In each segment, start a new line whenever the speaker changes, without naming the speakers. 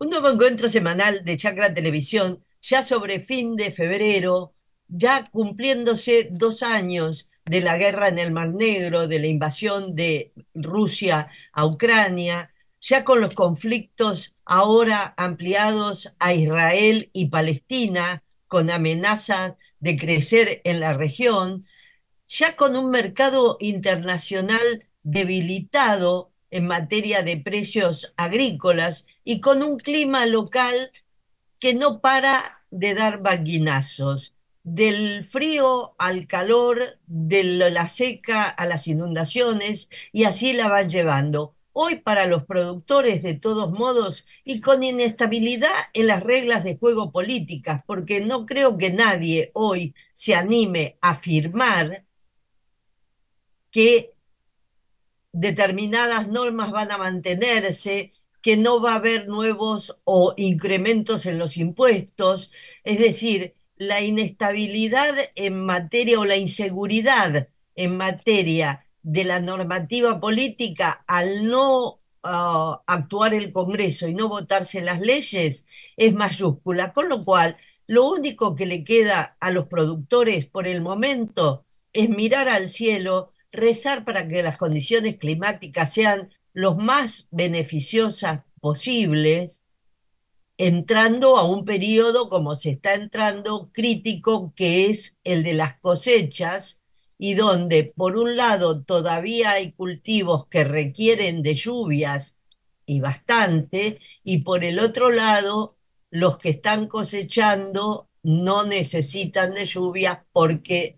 Un nuevo encuentro semanal de Chakra Televisión, ya sobre fin de febrero, ya cumpliéndose dos años de la guerra en el Mar Negro, de la invasión de Rusia a Ucrania, ya con los conflictos ahora ampliados a Israel y Palestina, con amenazas de crecer en la región, ya con un mercado internacional debilitado en materia de precios agrícolas y con un clima local que no para de dar baguinazos, del frío al calor, de la seca a las inundaciones, y así la van llevando. Hoy para los productores, de todos modos, y con inestabilidad en las reglas de juego políticas, porque no creo que nadie hoy se anime a afirmar que determinadas normas van a mantenerse, que no va a haber nuevos o incrementos en los impuestos, es decir, la inestabilidad en materia o la inseguridad en materia de la normativa política al no ah, actuar el Congreso y no votarse las leyes es mayúscula, con lo cual lo único que le queda a los productores por el momento es mirar al cielo rezar para que las condiciones climáticas sean los más beneficiosas posibles, entrando a un periodo como se está entrando crítico, que es el de las cosechas, y donde por un lado todavía hay cultivos que requieren de lluvias y bastante, y por el otro lado los que están cosechando no necesitan de lluvias porque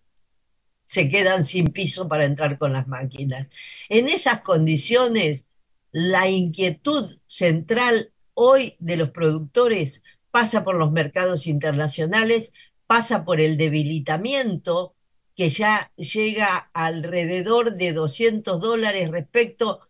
se quedan sin piso para entrar con las máquinas. En esas condiciones, la inquietud central hoy de los productores pasa por los mercados internacionales, pasa por el debilitamiento que ya llega alrededor de 200 dólares respecto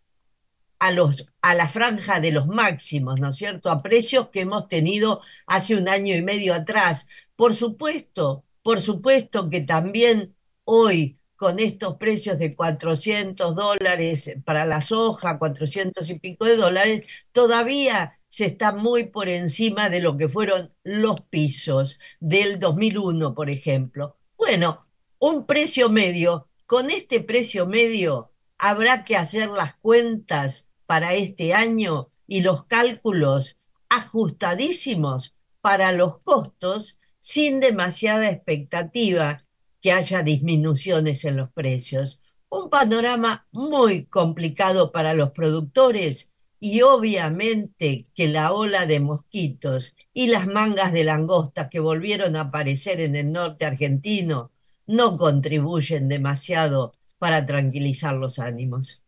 a, los, a la franja de los máximos, ¿no es cierto?, a precios que hemos tenido hace un año y medio atrás. Por supuesto, por supuesto que también hoy con estos precios de 400 dólares para la soja, 400 y pico de dólares, todavía se está muy por encima de lo que fueron los pisos del 2001, por ejemplo. Bueno, un precio medio, con este precio medio habrá que hacer las cuentas para este año y los cálculos ajustadísimos para los costos sin demasiada expectativa que haya disminuciones en los precios. Un panorama muy complicado para los productores y obviamente que la ola de mosquitos y las mangas de langosta que volvieron a aparecer en el norte argentino no contribuyen demasiado para tranquilizar los ánimos.